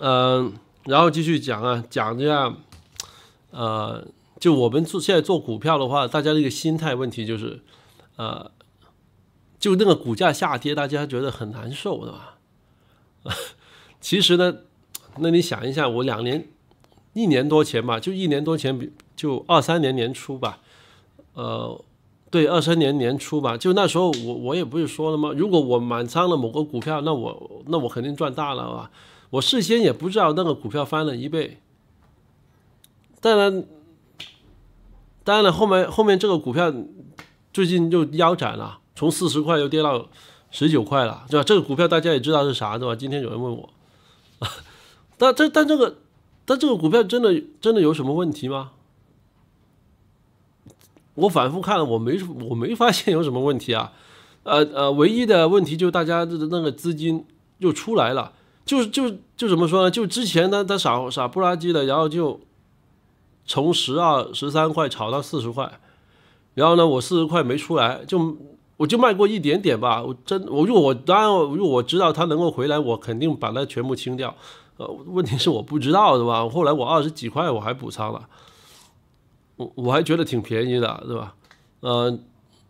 嗯，然后继续讲啊，讲这样，呃，就我们做现在做股票的话，大家的一个心态问题就是，呃，就那个股价下跌，大家觉得很难受，对吧？其实呢，那你想一下，我两年一年多前吧，就一年多前，就二三年年初吧，呃。对，二三年年初吧，就那时候我我也不是说了吗？如果我满仓了某个股票，那我那我肯定赚大了啊！我事先也不知道那个股票翻了一倍。当然，当然了，后面后面这个股票最近又腰斩了，从四十块又跌到十九块了，对吧？这个股票大家也知道是啥对吧？今天有人问我，但这但这个但这个股票真的真的有什么问题吗？我反复看了，我没我没发现有什么问题啊，呃呃，唯一的问题就是大家的那个资金又出来了，就是就就怎么说呢？就之前呢，他傻傻不拉几的，然后就从十二十三块炒到四十块，然后呢，我四十块没出来，就我就卖过一点点吧，我真我如果我当然如果我知道他能够回来，我肯定把它全部清掉，呃，问题是我不知道是吧？后来我二十几块我还补仓了。我我还觉得挺便宜的，对吧？呃，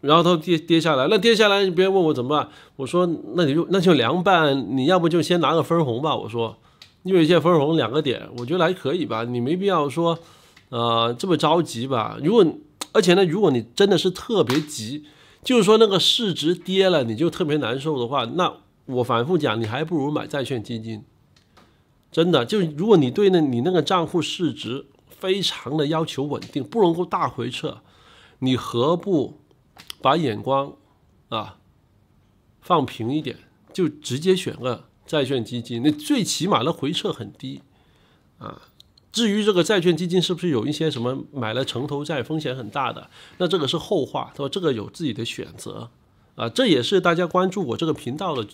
然后它跌跌下来，那跌下来，别人问我怎么办，我说那你就那就凉拌，你要不就先拿个分红吧。我说，因为现在分红两个点，我觉得还可以吧，你没必要说，呃，这么着急吧。如果，而且呢，如果你真的是特别急，就是说那个市值跌了，你就特别难受的话，那我反复讲，你还不如买债券基金，真的。就如果你对那你那个账户市值。非常的要求稳定，不能够大回撤，你何不把眼光啊放平一点，就直接选个债券基金，那最起码的回撤很低啊。至于这个债券基金是不是有一些什么买了城投债风险很大的，那这个是后话，他说这个有自己的选择啊，这也是大家关注我这个频道的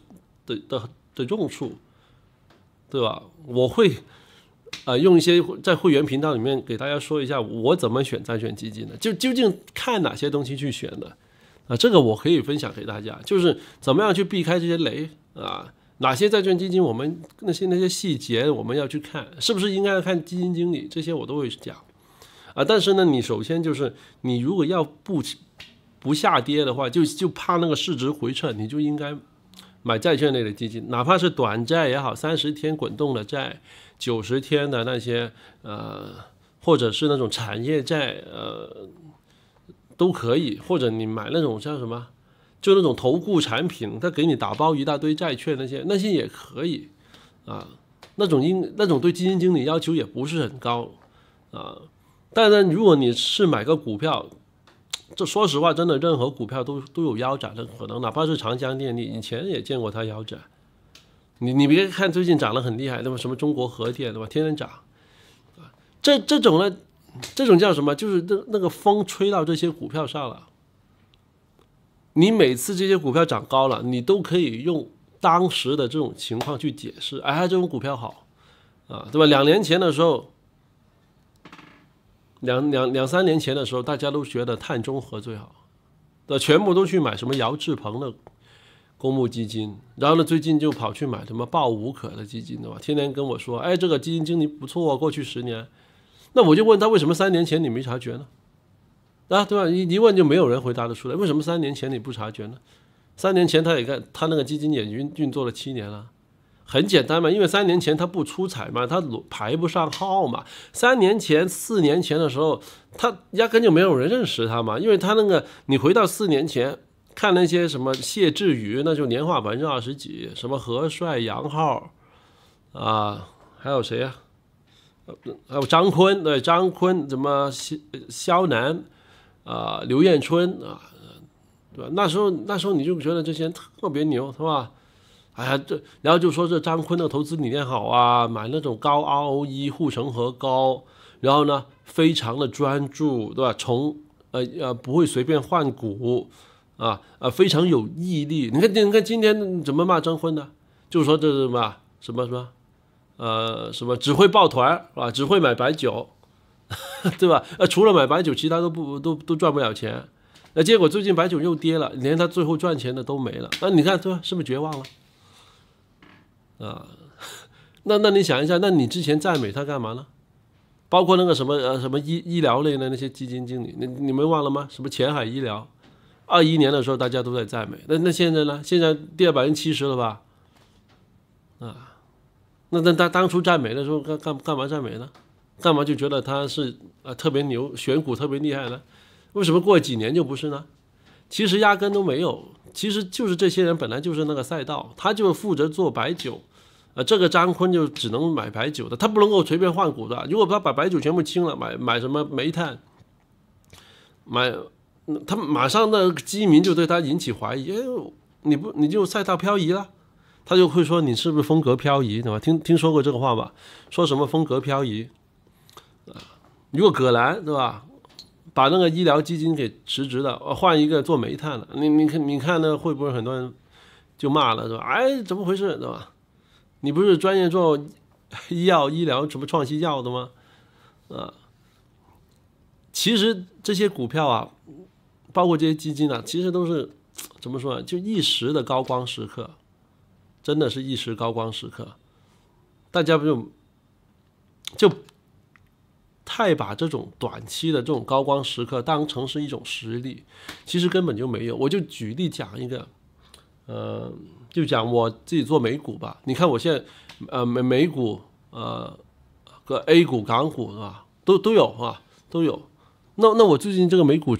的的的用处，对吧？我会。啊，用一些在会员频道里面给大家说一下，我怎么选债券基金呢？就究竟看哪些东西去选的？啊，这个我可以分享给大家，就是怎么样去避开这些雷啊？哪些债券基金？我们那些那些细节我们要去看，是不是应该看基金经理？这些我都会讲。啊，但是呢，你首先就是你如果要不不下跌的话，就就怕那个市值回撤，你就应该。买债券类的基金，哪怕是短债也好，三十天滚动的债，九十天的那些，呃，或者是那种产业债，呃，都可以。或者你买那种叫什么，就那种投顾产品，他给你打包一大堆债券，那些那些也可以，啊，那种应那种对基金经理要求也不是很高，啊，但呢，如果你是买个股票。这说实话，真的任何股票都都有腰斩的可能，哪怕是长江电力，以前也见过它腰斩。你你别看最近涨得很厉害，对吧？什么中国核电，对吧？天天涨，这这种呢，这种叫什么？就是那那个风吹到这些股票上了。你每次这些股票涨高了，你都可以用当时的这种情况去解释。哎，这种股票好，啊，对吧？两年前的时候。两两两三年前的时候，大家都觉得碳中和最好，的全部都去买什么姚志鹏的公募基金，然后呢，最近就跑去买什么鲍无可的基金，对吧？天天跟我说，哎，这个基金经理不错啊，过去十年。那我就问他，为什么三年前你没察觉呢？啊，对吧？一一问就没有人回答得出来，为什么三年前你不察觉呢？三年前他也干，他那个基金也运运作了七年了。很简单嘛，因为三年前他不出彩嘛，他排不上号嘛。三年前、四年前的时候，他压根就没有人认识他嘛。因为他那个，你回到四年前看那些什么谢志宇，那就年化百分之二十几，什么何帅、杨浩，啊，还有谁呀？呃，还有张坤，对，张坤，什么肖肖楠，啊，刘艳春啊，对吧？那时候，那时候你就觉得这些人特别牛，是吧？哎呀，这然后就说这张坤的投资理念好啊，买那种高 ROE、护城河高，然后呢非常的专注，对吧？从呃呃不会随便换股，啊啊非常有毅力。你看你看今天怎么骂张坤呢？就说这是什么什么什么，呃什么只会抱团啊，只会买白酒，对吧？呃除了买白酒，其他都不都都赚不了钱。那结果最近白酒又跌了，连他最后赚钱的都没了。那你看对吧？是不是绝望了？啊，那那你想一下，那你之前赞美他干嘛呢？包括那个什么呃什么医医疗类的那些基金经理，你你们忘了吗？什么前海医疗，二一年的时候大家都在赞美，那那现在呢？现在跌了百分之七十了吧？啊，那那他当初赞美的时候干干干嘛赞美呢？干嘛就觉得他是啊特别牛，选股特别厉害呢？为什么过几年就不是呢？其实压根都没有，其实就是这些人本来就是那个赛道，他就负责做白酒。呃，这个张坤就只能买白酒的，他不能够随便换股的。如果他把白酒全部清了，买买什么煤炭，买他马上那个基民就对他引起怀疑。哎，你不你就赛道漂移了，他就会说你是不是风格漂移，对吧？听听说过这个话吧？说什么风格漂移？啊，如果葛兰对吧，把那个医疗基金给辞职了，换一个做煤炭了，你你看你看呢，会不会很多人就骂了，对吧？哎，怎么回事，对吧？你不是专业做医药、医疗什么创新药的吗？啊，其实这些股票啊，包括这些基金啊，其实都是怎么说呢？就一时的高光时刻，真的是一时高光时刻。大家不用就太把这种短期的这种高光时刻当成是一种实力，其实根本就没有。我就举例讲一个。呃，就讲我自己做美股吧。你看我现在，呃，美美股，呃，个 A 股、港股是吧？都都有啊，都有。那那我最近这个美股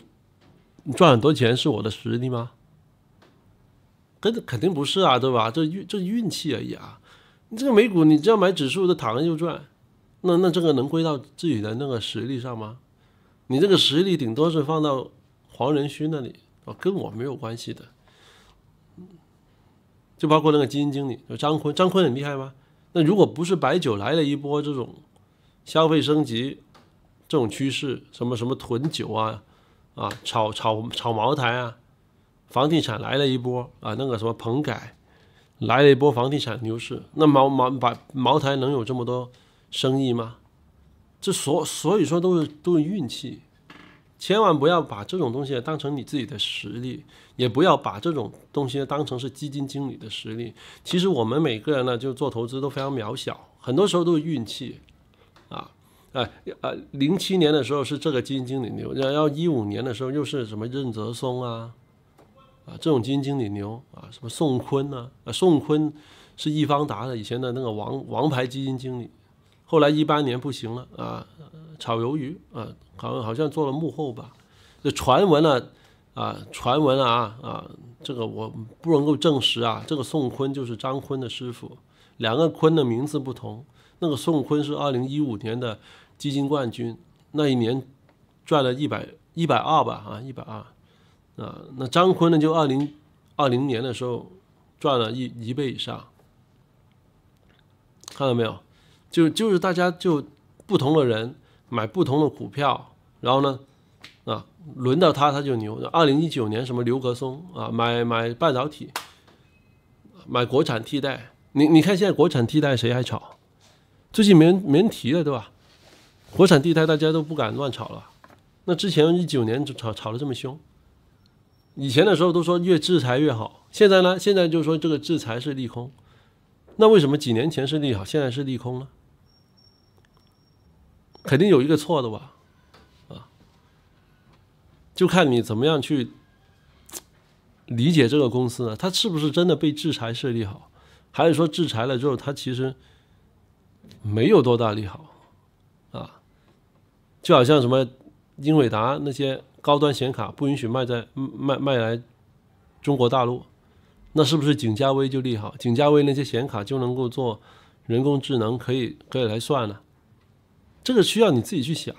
赚很多钱是我的实力吗？跟肯定不是啊，对吧？这运这运气而已啊。你这个美股，你只要买指数，的，躺着就赚。那那这个能归到自己的那个实力上吗？你这个实力顶多是放到黄仁勋那里，跟我没有关系的。就包括那个基金经理，就张坤，张坤很厉害吗？那如果不是白酒来了一波这种消费升级这种趋势，什么什么囤酒啊，啊炒炒炒茅台啊，房地产来了一波啊，那个什么棚改来了一波房地产牛市，那茅茅把茅台能有这么多生意吗？这所所以说都是都是运气。千万不要把这种东西当成你自己的实力，也不要把这种东西当成是基金经理的实力。其实我们每个人呢，就做投资都非常渺小，很多时候都是运气啊，哎，呃，零七年的时候是这个基金经理牛，然后一五年的时候又是什么任泽松啊，啊，这种基金经理牛啊，什么宋坤呢？宋坤是易方达的以前的那个王王牌基金经理。后来一八年不行了啊，炒鱿鱼啊，好像好像做了幕后吧，这传闻了啊，传闻啊啊，这个我不能够证实啊。这个宋坤就是张坤的师傅，两个坤的名字不同，那个宋坤是二零一五年的基金冠军，那一年赚了一百一百二吧啊，一百二啊，那张坤呢就二零二零年的时候赚了一一倍以上，看到没有？就就是大家就不同的人买不同的股票，然后呢，啊，轮到他他就牛。二零一九年什么刘格松啊，买买半导体，买国产替代。你你看现在国产替代谁还炒？最近没人没人提了，对吧？国产替代大家都不敢乱炒了。那之前一九年就炒炒的这么凶，以前的时候都说越制裁越好，现在呢现在就说这个制裁是利空。那为什么几年前是利好，现在是利空呢？肯定有一个错的吧，啊，就看你怎么样去理解这个公司呢？它是不是真的被制裁是利好，还是说制裁了之后它其实没有多大利好？啊，就好像什么英伟达那些高端显卡不允许卖在卖卖来中国大陆，那是不是景嘉微就利好？景嘉微那些显卡就能够做人工智能，可以可以来算了？这个需要你自己去想。